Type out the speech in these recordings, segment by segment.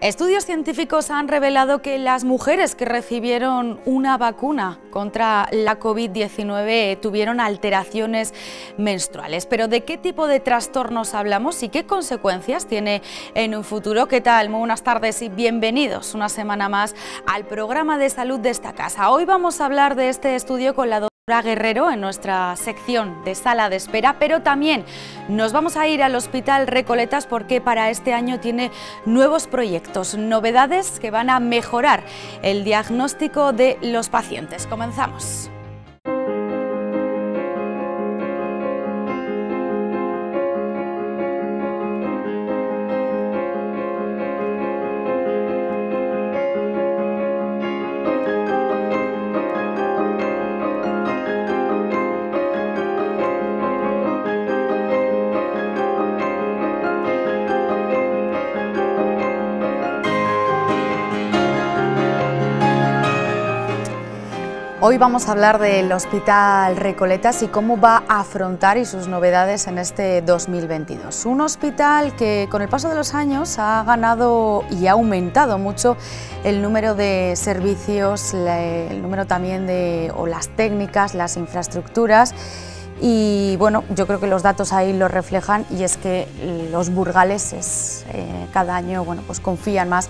Estudios científicos han revelado que las mujeres que recibieron una vacuna contra la COVID-19 tuvieron alteraciones menstruales. Pero ¿de qué tipo de trastornos hablamos y qué consecuencias tiene en un futuro? ¿Qué tal? Muy buenas tardes y bienvenidos una semana más al programa de salud de esta casa. Hoy vamos a hablar de este estudio con la Guerrero en nuestra sección de sala de espera, pero también nos vamos a ir al Hospital Recoletas porque para este año tiene nuevos proyectos, novedades que van a mejorar el diagnóstico de los pacientes. Comenzamos. Hoy vamos a hablar del Hospital Recoletas y cómo va a afrontar y sus novedades en este 2022. Un hospital que con el paso de los años ha ganado y ha aumentado mucho el número de servicios, el número también de las técnicas, las infraestructuras y bueno, yo creo que los datos ahí lo reflejan y es que los burgales es eh, cada año pues confían más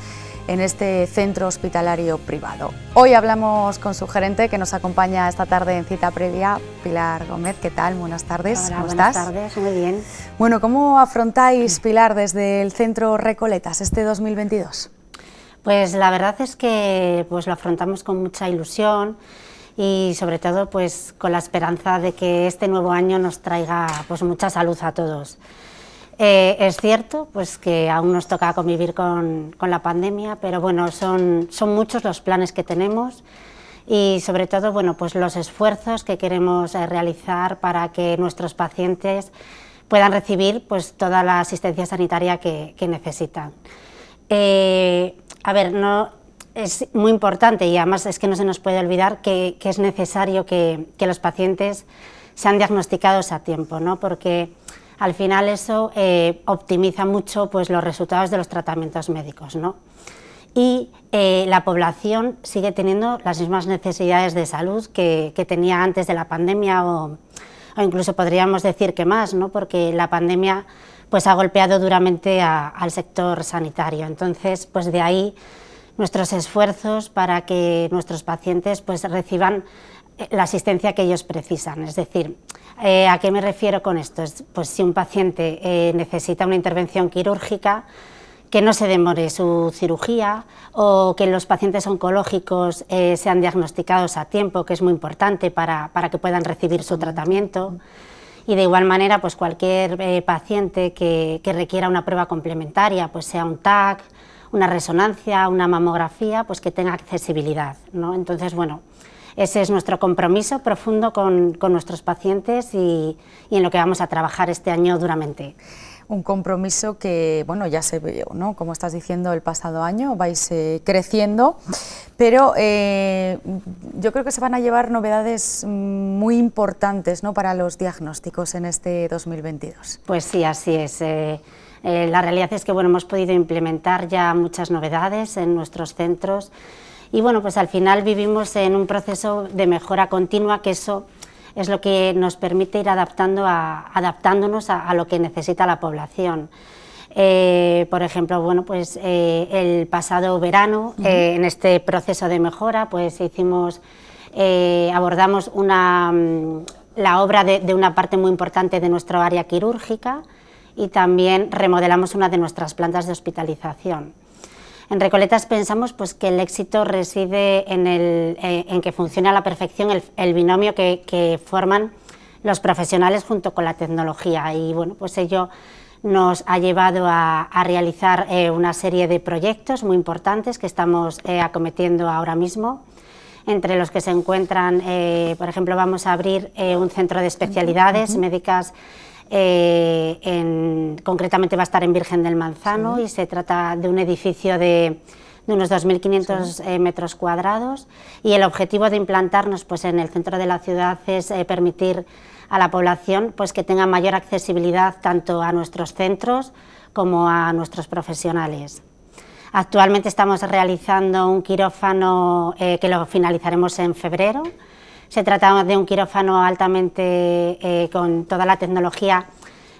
en este centro hospitalario privado. Hoy hablamos con su gerente que nos acompaña esta tarde en cita previa, Pilar Gómez. ¿Qué tal? Buenas tardes. Hola, estás? buenas tardes, muy bien. Bueno, ¿cómo afrontáis, Pilar, desde el centro Recoletas este 2022? Pues la verdad es que pues lo afrontamos con mucha ilusión y sobre todo pues, con la esperanza de que este nuevo año nos traiga pues, mucha salud a todos. Eh, es cierto pues que aún nos toca convivir con, la pandemia, pero bueno, son, son muchos los planes que tenemos y sobre todo bueno, pues los esfuerzos que queremos eh, realizar para que nuestros pacientes puedan recibir pues, toda la asistencia sanitaria que, necesitan. Eh, a ver, no, es muy importante y además es que no se nos puede olvidar que, es necesario que, que, los pacientes sean diagnosticados a tiempo, ¿no? porque al final eso eh, optimiza mucho pues, los resultados de los tratamientos médicos. Y eh, la población sigue teniendo las mismas necesidades de salud que, tenía antes de la pandemia o, incluso podríamos decir que más, ¿no? porque la pandemia pues, ha golpeado duramente al sector sanitario. Entonces, pues de ahí nuestros esfuerzos para que nuestros pacientes pues, reciban eh, la asistencia que ellos precisan. Es decir, eh, ¿a qué me refiero con esto? Pues si un paciente eh, necesita una intervención quirúrgica, que no se demore su cirugía o que los pacientes oncológicos sean diagnosticados a tiempo, que es muy importante para, que puedan recibir su tratamiento. Y de igual manera, pues cualquier paciente que, requiera una prueba complementaria, pues sea un TAC, una resonancia, una mamografía, pues que tenga accesibilidad. Entonces, bueno, ese es nuestro compromiso profundo con, nuestros pacientes y, en lo que vamos a trabajar este año duramente un compromiso que, bueno, ya se vio, ¿no? Como estás diciendo, el pasado año vais eh, creciendo, pero eh, yo creo que se van a llevar novedades mm, muy importantes, ¿no?, para los diagnósticos en este 2022. Pues sí, así es. Eh, la realidad es que, bueno, hemos podido implementar ya muchas novedades en nuestros centros, y bueno, pues al final vivimos en un proceso de mejora continua, que eso es lo que nos permite ir adaptándonos a, lo que necesita la población. Eh, por ejemplo, bueno, pues eh, el pasado verano, eh, en este proceso de mejora, pues hicimos, abordamos mm, la obra de, de, una parte muy importante de nuestra área quirúrgica y también remodelamos una de nuestras plantas de hospitalización. En Recoletas pensamos pues, que el éxito reside en, el, eh, en que funcione a la perfección el, binomio que, forman los profesionales junto con la tecnología. Y bueno, pues ello nos ha llevado a, realizar eh, una serie de proyectos muy importantes que estamos eh, acometiendo ahora mismo entre los que se encuentran, por ejemplo, vamos a abrir un centro de especialidades médicas eh, concretamente va a estar en Virgen del Manzano y se trata de un edificio de, unos 2.500 eh, metros cuadrados y el objetivo de implantarnos pues, en el centro de la ciudad es eh, permitir a la población pues, que tenga mayor accesibilidad tanto a nuestros centros como a nuestros profesionales. Actualmente estamos realizando un quirófano que lo finalizaremos en febrero se trata de un quirófano altamente eh, con toda la tecnología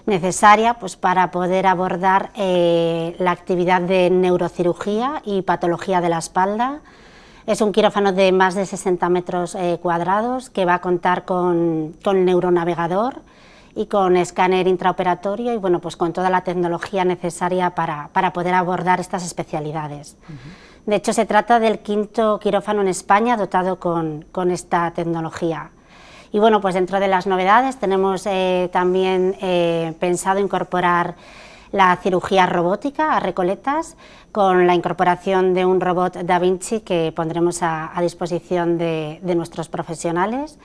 necesaria pues, para poder abordar eh, la actividad de neurocirugía y patología de la espalda. Es un quirófano de más de 60 metros eh, cuadrados que va a contar con, neuronavegador y con escáner intraoperatorio y bueno, pues con toda la tecnología necesaria para, para poder abordar estas especialidades. De hecho, se trata del quinto quirófano en España dotado con, esta tecnología. Y bueno, pues dentro de las novedades tenemos eh, también eh, pensado incorporar la cirugía robótica a Recoletas con la incorporación de un robot Da Vinci que pondremos a, disposición de nuestros profesionales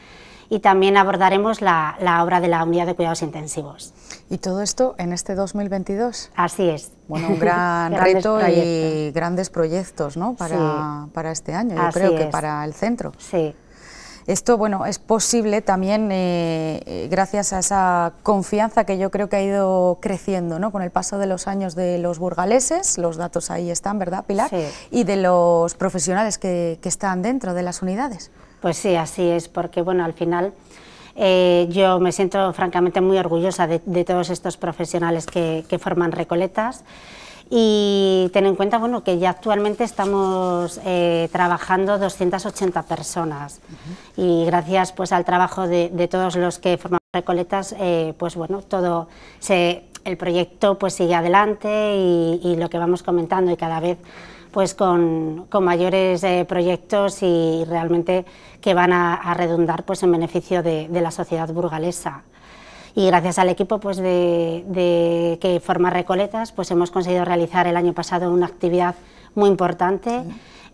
y también abordaremos la, obra de la unidad de cuidados intensivos. Y todo esto en este 2022. Así es. Bueno, un gran reto y grandes proyectos para, este año, yo creo que para el centro. Sí. Esto, bueno, es posible también eh, eh, gracias a esa confianza que yo creo que ha ido creciendo, ¿no? Con el paso de los años de los burgaleses, los datos ahí están, ¿verdad, Pilar? Y de los profesionales que están dentro de las unidades. Pues sí, así es, porque bueno, al final eh, yo me siento francamente muy orgullosa de, todos estos profesionales que, forman Recoletas y ten en cuenta bueno, que ya actualmente estamos eh, trabajando 280 personas y gracias pues, al trabajo de, todos los que forman Recoletas, eh, pues bueno, todo se, el proyecto pues sigue adelante y, y lo que vamos comentando y cada vez pues con, con mayores eh, proyectos y realmente que van a, redundar pues en beneficio de, la sociedad burgalesa. Y gracias al equipo pues de, que forma Recoletas pues hemos conseguido realizar el año pasado una actividad muy importante,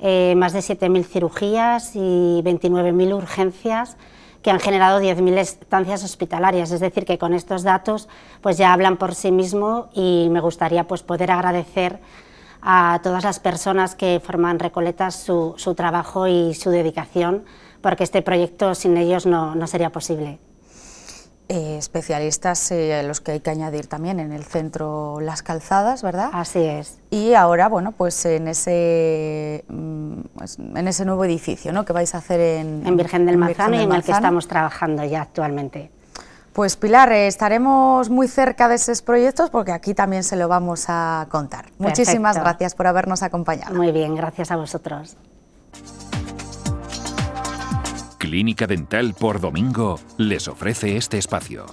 eh, más de 7.000 cirugías y 29.000 urgencias que han generado 10.000 estancias hospitalarias, es decir, que con estos datos pues ya hablan por sí mismo y me gustaría pues poder agradecer a todas las personas que forman Recoletas su, su trabajo y su dedicación, porque este proyecto sin ellos no, no sería posible. Eh, especialistas eh, los que hay que añadir también en el centro Las Calzadas, ¿verdad? Así es. Y ahora, bueno, pues en ese, mm, pues, en ese nuevo edificio ¿no? que vais a hacer en... En Virgen del Manzano y en el que estamos trabajando ya actualmente. Pues Pilar, eh, estaremos muy cerca de esos proyectos porque aquí también se lo vamos a contar. Muchísimas gracias por habernos acompañado. Muy bien, gracias a vosotros. Clínica Dental por Domingo les ofrece este espacio.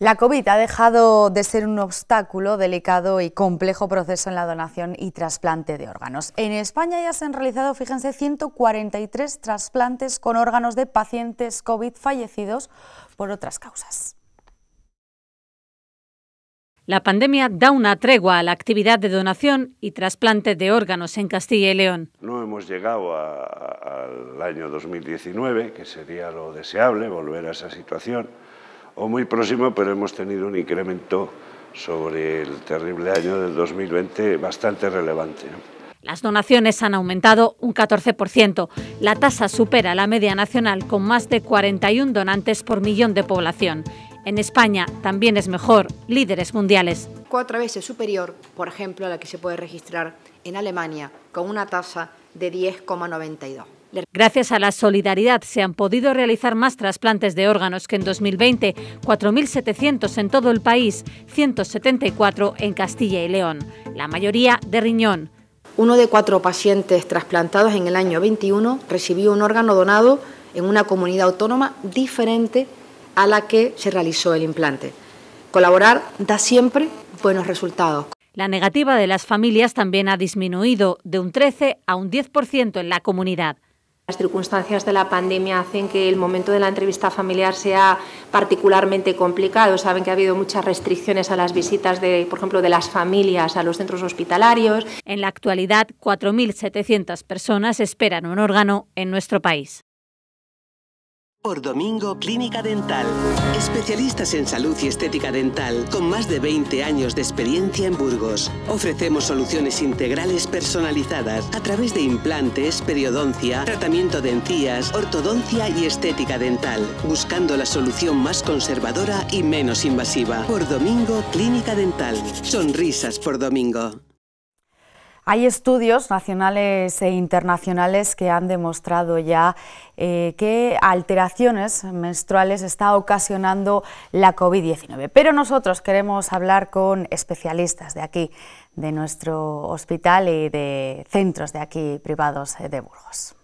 La COVID ha dejado de ser un obstáculo delicado y complejo proceso en la donación y trasplante de órganos. En España ya se han realizado, fíjense, 143 trasplantes con órganos de pacientes COVID fallecidos por otras causas. La pandemia da una tregua a la actividad de donación y trasplante de órganos en Castilla y León. No hemos llegado al año 2019, que sería lo deseable, volver a esa situación o muy próximo, pero hemos tenido un incremento sobre el terrible año del 2020 bastante relevante. Las donaciones han aumentado un 14%. La tasa supera la media nacional con más de 41 donantes por millón de población. En España también es mejor, líderes mundiales. Cuatro veces superior, por ejemplo, a la que se puede registrar en Alemania, con una tasa de 10,92. Gracias a la solidaridad se han podido realizar más trasplantes de órganos que en 2020, 4.700 en todo el país, 174 en Castilla y León, la mayoría de riñón. Uno de cuatro pacientes trasplantados en el año 21 recibió un órgano donado en una comunidad autónoma diferente a la que se realizó el implante. Colaborar da siempre buenos resultados. La negativa de las familias también ha disminuido de un 13 a un 10% en la comunidad. Las circunstancias de la pandemia hacen que el momento de la entrevista familiar sea particularmente complicado. Saben que ha habido muchas restricciones a las visitas, de, por ejemplo, de las familias a los centros hospitalarios. En la actualidad, 4.700 personas esperan un órgano en nuestro país. Por Domingo Clínica Dental. Especialistas en salud y estética dental, con más de 20 años de experiencia en Burgos. Ofrecemos soluciones integrales personalizadas a través de implantes, periodoncia, tratamiento de encías, ortodoncia y estética dental, buscando la solución más conservadora y menos invasiva. Por Domingo Clínica Dental. Sonrisas por Domingo. Hay estudios nacionales e internacionales que han demostrado ya eh, qué alteraciones menstruales está ocasionando la COVID-19. Pero nosotros queremos hablar con especialistas de aquí, de nuestro hospital y de centros de aquí privados de Burgos.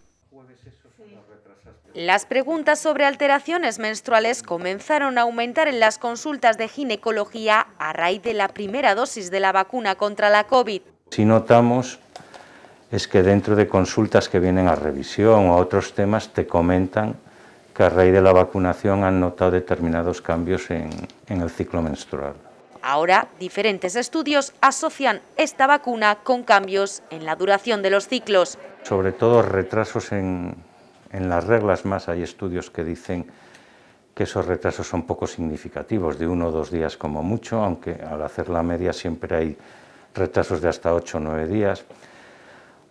Las preguntas sobre alteraciones menstruales comenzaron a aumentar en las consultas de ginecología a raíz de la primera dosis de la vacuna contra la COVID. Si notamos es que dentro de consultas que vienen a revisión o a otros temas te comentan que a raíz de la vacunación han notado determinados cambios en, el ciclo menstrual. Ahora, diferentes estudios asocian esta vacuna con cambios en la duración de los ciclos. Sobre todo retrasos en, en las reglas más hay estudios que dicen que esos retrasos son poco significativos, de uno o dos días como mucho, aunque al hacer la media siempre hay retrasos de hasta 8 o 9 días.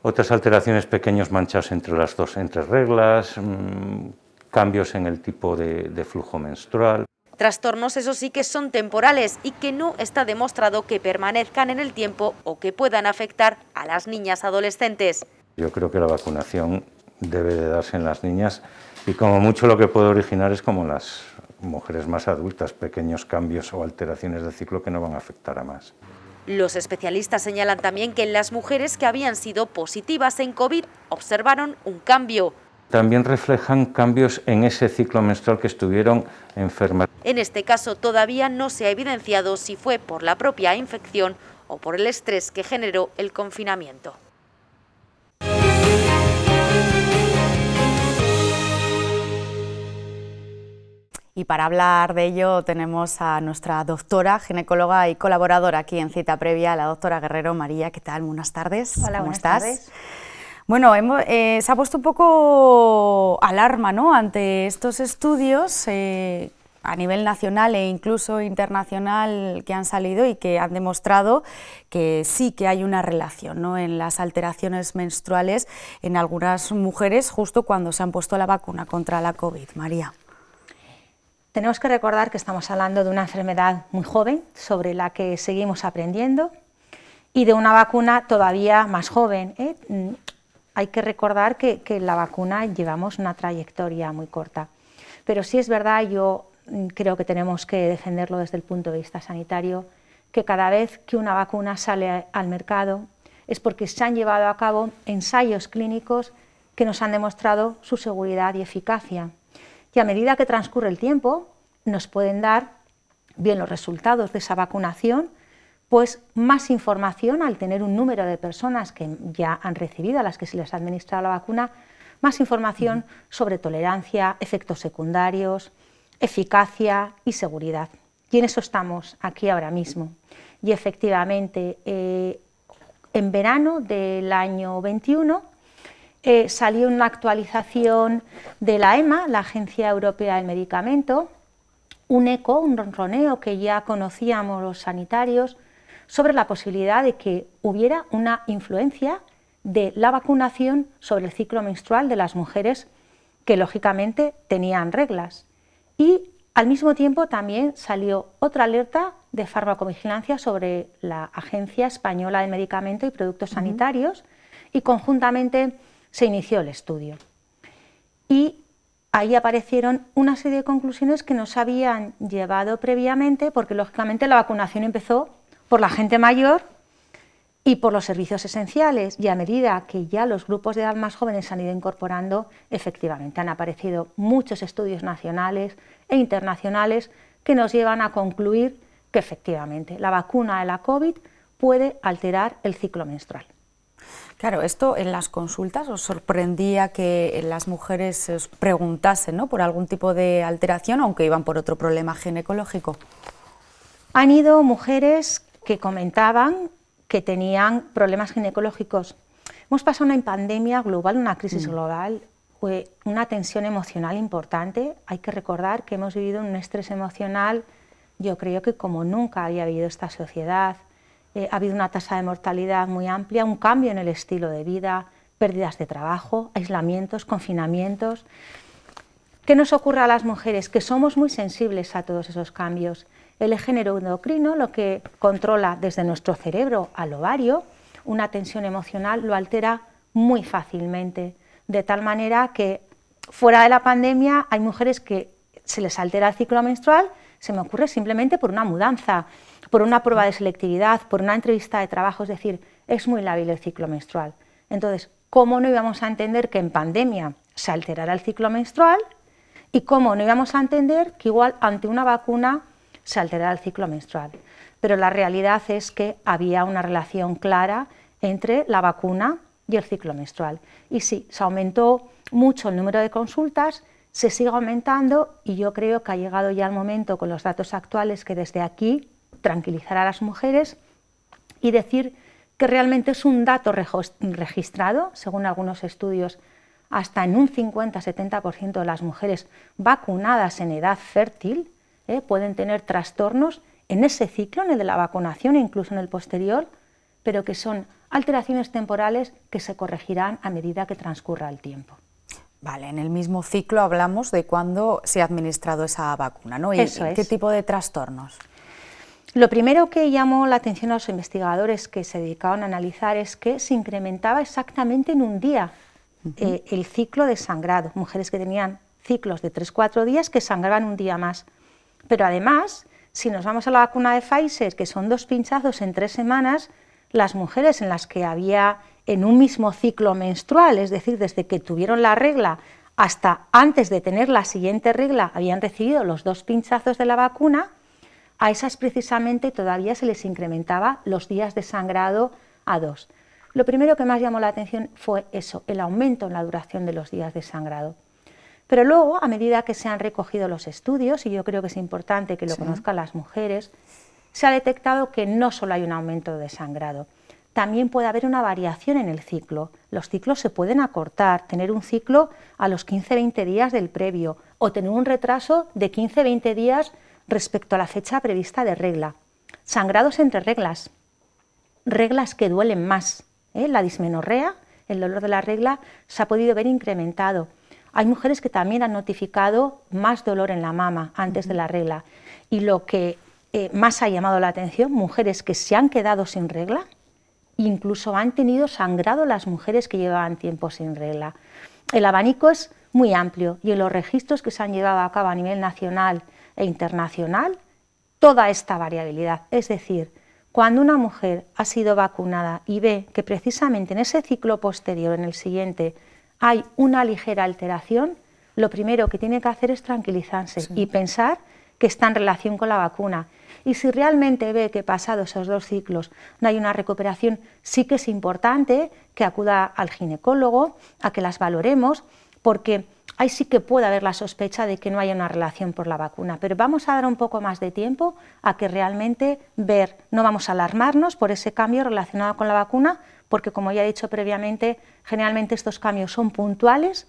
Otras alteraciones pequeños manchas entre las dos, entre reglas, mm, cambios en el tipo de, flujo menstrual. Trastornos, eso sí, que son temporales y que no está demostrado que permanezcan en el tiempo o que puedan afectar a las niñas adolescentes. Yo creo que la vacunación debe de darse en las niñas y como mucho lo que puede originar es como las mujeres más adultas, pequeños cambios o alteraciones de ciclo que no van a afectar a más. Los especialistas señalan también que en las mujeres que habían sido positivas en COVID observaron un cambio. También reflejan cambios en ese ciclo menstrual que estuvieron enfermas. En este caso todavía no se ha evidenciado si fue por la propia infección o por el estrés que generó el confinamiento. Y para hablar de ello tenemos a nuestra doctora, ginecóloga y colaboradora aquí en Cita Previa, la doctora Guerrero María. ¿Qué tal? Buenas tardes. Hola, ¿Cómo estás? Bueno, hemos, eh, se ha puesto un poco alarma ante estos estudios eh, a nivel nacional e incluso internacional que han salido y que han demostrado que sí que hay una relación en las alteraciones menstruales en algunas mujeres justo cuando se han puesto la vacuna contra la COVID. María. Tenemos que recordar que estamos hablando de una enfermedad muy joven sobre la que seguimos aprendiendo y de una vacuna todavía más joven. ¿eh? Mm, hay que recordar que, que la vacuna llevamos una trayectoria muy corta. Pero sí es verdad, yo mm, creo que tenemos que defenderlo desde el punto de vista sanitario, que cada vez que una vacuna sale al mercado es porque se han llevado a cabo ensayos clínicos que nos han demostrado su seguridad y eficacia que a medida que transcurre el tiempo nos pueden dar bien los resultados de esa vacunación, pues más información al tener un número de personas que ya han recibido, a las que se les ha administrado la vacuna, más información sobre tolerancia, efectos secundarios, eficacia y seguridad. Y en eso estamos aquí ahora mismo. Y efectivamente, eh, en verano del año 21 eh, salió una actualización de la EMA, la Agencia Europea del Medicamento, un eco, un ronroneo que ya conocíamos los sanitarios, sobre la posibilidad de que hubiera una influencia de la vacunación sobre el ciclo menstrual de las mujeres que lógicamente tenían reglas. Y al mismo tiempo también salió otra alerta de farmacovigilancia sobre la Agencia Española de Medicamento y Productos Sanitarios y conjuntamente se inició el estudio. Y ahí aparecieron una serie de conclusiones que nos habían llevado previamente, porque lógicamente la vacunación empezó por la gente mayor y por los servicios esenciales, y a medida que ya los grupos de edad más jóvenes se han ido incorporando, efectivamente han aparecido muchos estudios nacionales e internacionales que nos llevan a concluir que efectivamente la vacuna de la COVID puede alterar el ciclo menstrual. Claro, esto en las consultas os sorprendía que las mujeres os preguntasen por algún tipo de alteración, aunque iban por otro problema ginecológico. Han ido mujeres que comentaban que tenían problemas ginecológicos. Hemos pasado una pandemia global, una crisis mm. global, una tensión emocional importante. Hay que recordar que hemos vivido un estrés emocional, yo creo que como nunca había habido esta sociedad eh, ha habido una tasa de mortalidad muy amplia, un cambio en el estilo de vida, pérdidas de trabajo, aislamientos, confinamientos. ¿Qué nos ocurre a las mujeres? Que somos muy sensibles a todos esos cambios. El género endocrino, lo que controla desde nuestro cerebro al ovario, una tensión emocional lo altera muy fácilmente, de tal manera que fuera de la pandemia hay mujeres que se les altera el ciclo menstrual se me ocurre simplemente por una mudanza, por una prueba de selectividad, por una entrevista de trabajo, es decir, es muy lábil el ciclo menstrual. Entonces, ¿cómo no íbamos a entender que en pandemia se alterará el ciclo menstrual? ¿Y cómo no íbamos a entender que igual ante una vacuna se alterara el ciclo menstrual? Pero la realidad es que había una relación clara entre la vacuna y el ciclo menstrual. Y sí, se aumentó mucho el número de consultas se siga aumentando y yo creo que ha llegado ya el momento con los datos actuales que desde aquí tranquilizar a las mujeres y decir que realmente es un dato registrado, según algunos estudios, hasta en un 50-70% de las mujeres vacunadas en edad fértil eh, pueden tener trastornos en ese ciclo, en el de la vacunación e incluso en el posterior, pero que son alteraciones temporales que se corregirán a medida que transcurra el tiempo. Vale, en el mismo ciclo hablamos de cuándo se ha administrado esa vacuna, ¿no? ¿Y qué tipo de trastornos? Lo primero que llamó la atención a los investigadores que se dedicaban a analizar es que se incrementaba exactamente en un día eh, el ciclo de sangrado. Mujeres que tenían ciclos de 3-4 días que sangraban un día más. Pero además, si nos vamos a la vacuna de Pfizer, que son dos pinchazos en tres semanas, las mujeres en las que había en un mismo ciclo menstrual, es decir, desde que tuvieron la regla hasta antes de tener la siguiente regla, habían recibido los dos pinchazos de la vacuna, a esas precisamente todavía se les incrementaba los días de sangrado a dos. Lo primero que más llamó la atención fue eso, el aumento en la duración de los días de sangrado. Pero luego, a medida que se han recogido los estudios, y yo creo que es importante que lo conozcan las mujeres, se ha detectado que no solo hay un aumento de sangrado, también puede haber una variación en el ciclo. Los ciclos se pueden acortar, tener un ciclo a los 15-20 días del previo o tener un retraso de 15-20 días respecto a la fecha prevista de regla. Sangrados entre reglas, reglas que duelen más. ¿eh? La dismenorrea, el dolor de la regla, se ha podido ver incrementado. Hay mujeres que también han notificado más dolor en la mama antes de la regla. Y lo que eh, más ha llamado la atención, mujeres que se han quedado sin regla, incluso han tenido sangrado las mujeres que llevaban tiempo sin regla. El abanico es muy amplio y en los registros que se han llevado a cabo a nivel nacional e internacional, toda esta variabilidad, es decir, cuando una mujer ha sido vacunada y ve que precisamente en ese ciclo posterior, en el siguiente, hay una ligera alteración, lo primero que tiene que hacer es tranquilizarse y pensar que está en relación con la vacuna y si realmente ve que pasado esos dos ciclos no hay una recuperación, sí que es importante que acuda al ginecólogo, a que las valoremos, porque ahí sí que puede haber la sospecha de que no haya una relación por la vacuna, pero vamos a dar un poco más de tiempo a que realmente ver, no vamos a alarmarnos por ese cambio relacionado con la vacuna, porque como ya he dicho previamente, generalmente estos cambios son puntuales,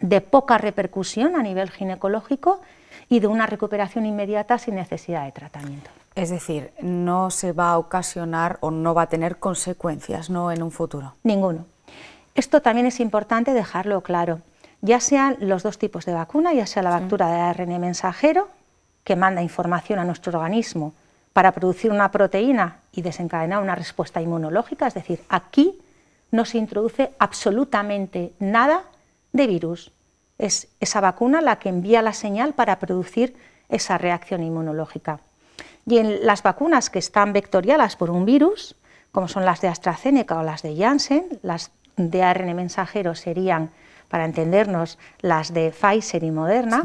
de poca repercusión a nivel ginecológico y de una recuperación inmediata sin necesidad de tratamiento. Es decir, no se va a ocasionar o no va a tener consecuencias ¿no? en un futuro. Ninguno. Esto también es importante dejarlo claro. Ya sean los dos tipos de vacuna, ya sea la vacuna de ARN mensajero, que manda información a nuestro organismo para producir una proteína y desencadenar una respuesta inmunológica, es decir, aquí no se introduce absolutamente nada de virus, es esa vacuna la que envía la señal para producir esa reacción inmunológica. Y en las vacunas que están vectoriales por un virus, como son las de AstraZeneca o las de Janssen, las de ARN mensajero serían, para entendernos, las de Pfizer y Moderna,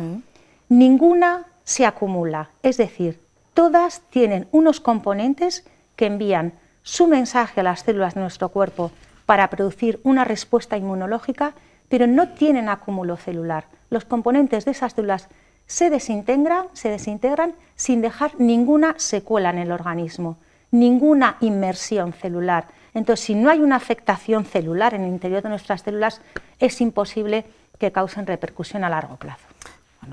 ninguna se acumula, es decir, todas tienen unos componentes que envían su mensaje a las células de nuestro cuerpo para producir una respuesta inmunológica pero no tienen acúmulo celular. Los componentes de esas células se desintegran, se desintegran sin dejar ninguna secuela en el organismo, ninguna inmersión celular. Entonces, si no hay una afectación celular en el interior de nuestras células, es imposible que causen repercusión a largo plazo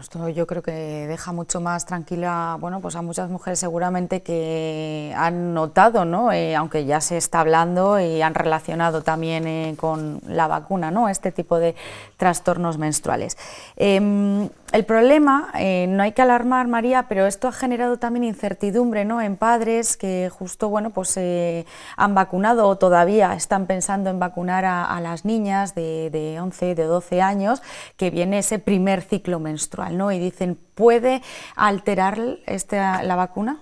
esto yo creo que deja mucho más tranquila bueno, pues a muchas mujeres seguramente que han notado, eh, aunque ya se está hablando y han relacionado también eh, con la vacuna ¿no? este tipo de trastornos menstruales. Em, el problema, eh, no hay que alarmar, María, pero esto ha generado también incertidumbre ¿no? en padres que justo bueno, pues, eh, han vacunado o todavía están pensando en vacunar a, las niñas de, 11, de 12 años, que viene ese primer ciclo menstrual, ¿no? y dicen, ¿puede alterar la vacuna?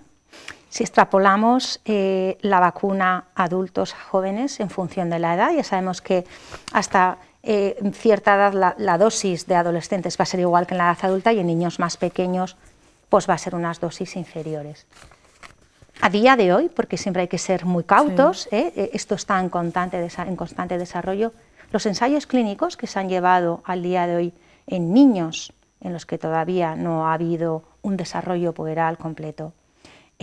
Si extrapolamos eh, la vacuna adultos, a jóvenes, en función de la edad, ya sabemos que hasta eh, en cierta edad la, dosis de adolescentes va a ser igual que en la edad adulta y en niños más pequeños pues va a ser unas dosis inferiores. A día de hoy, porque siempre hay que ser muy cautos, ¿eh? Eh, esto está en constante, en constante desarrollo, los ensayos clínicos que se han llevado al día de hoy en niños en los que todavía no ha habido un desarrollo poderal completo,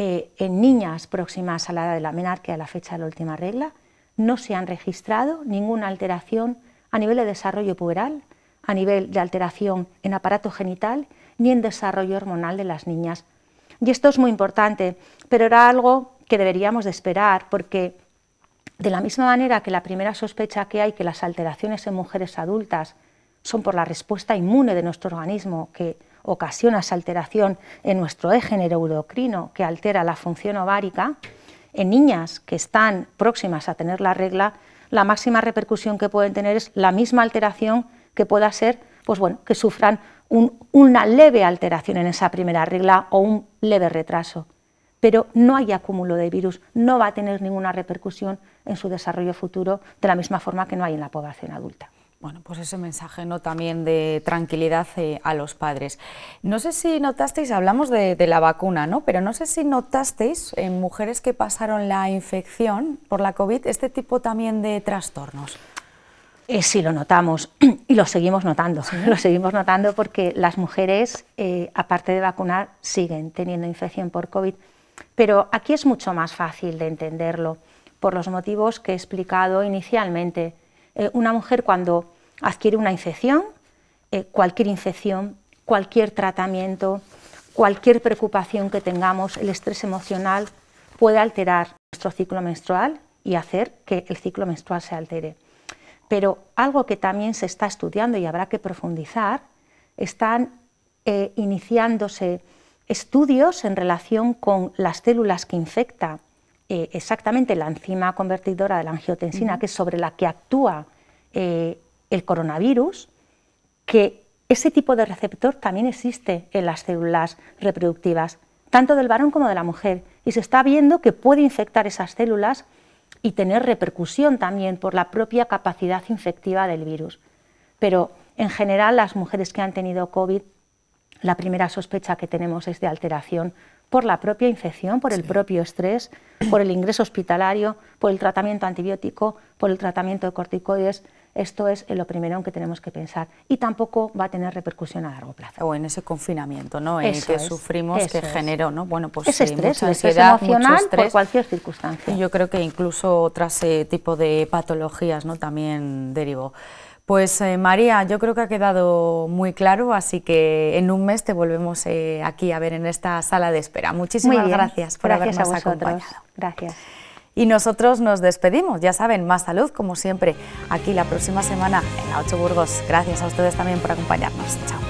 en niñas próximas a la edad de la que a la fecha de la última regla, no se han registrado ninguna alteración a nivel de desarrollo puberal, a nivel de alteración en aparato genital ni en desarrollo hormonal de las niñas. Y esto es muy importante, pero era algo que deberíamos de esperar porque de la misma manera que la primera sospecha que hay que las alteraciones en mujeres adultas son por la respuesta inmune de nuestro organismo que ocasiona esa alteración en nuestro eje neuroendocrino que altera la función ovárica, en niñas que están próximas a tener la regla la máxima repercusión que pueden tener es la misma alteración que pueda ser, pues bueno, que sufran una leve alteración en esa primera regla o un leve retraso. Pero no hay acúmulo de virus, no va a tener ninguna repercusión en su desarrollo futuro, de la misma forma que no hay en la población adulta. Bueno, pues ese mensaje ¿no? también de tranquilidad eh, a los padres. No sé si notasteis, hablamos de, la vacuna, ¿no? pero no sé si notasteis en mujeres que pasaron la infección por la COVID este tipo también de trastornos. Eh, sí, lo notamos y lo seguimos notando. Lo seguimos notando porque las mujeres, eh, aparte de vacunar, siguen teniendo infección por COVID. Pero aquí es mucho más fácil de entenderlo por los motivos que he explicado inicialmente eh, una mujer cuando adquiere una infección, eh, cualquier infección, cualquier tratamiento, cualquier preocupación que tengamos, el estrés emocional, puede alterar nuestro ciclo menstrual y hacer que el ciclo menstrual se altere. Pero algo que también se está estudiando y habrá que profundizar, están eh, iniciándose estudios en relación con las células que infecta eh, exactamente la enzima convertidora de la angiotensina, que es sobre la que actúa eh, el coronavirus, que ese tipo de receptor también existe en las células reproductivas, tanto del varón como de la mujer, y se está viendo que puede infectar esas células y tener repercusión también por la propia capacidad infectiva del virus. Pero en general las mujeres que han tenido COVID, la primera sospecha que tenemos es de alteración por la propia infección, por el propio estrés, por el ingreso hospitalario, por el tratamiento antibiótico, por el tratamiento de corticoides. Esto es lo primero en que tenemos que pensar y tampoco va a tener repercusión a largo plazo. O en ese confinamiento, ¿no? En el que sufrimos, que generó, ¿no? Bueno, pues es estrés, ansiedad, mucho estrés. cualquier circunstancia. Yo creo que incluso otras eh, tipo de patologías, ¿no? También derivó. Pues eh, María, yo creo que ha quedado muy claro, así que en un mes te volvemos eh, aquí a ver en esta sala de espera. Muchísimas gracias por habernos acompañado. Gracias. Y nosotros nos despedimos, ya saben, más salud como siempre, aquí la próxima semana en la Ocho Burgos. Gracias a ustedes también por acompañarnos. Chao.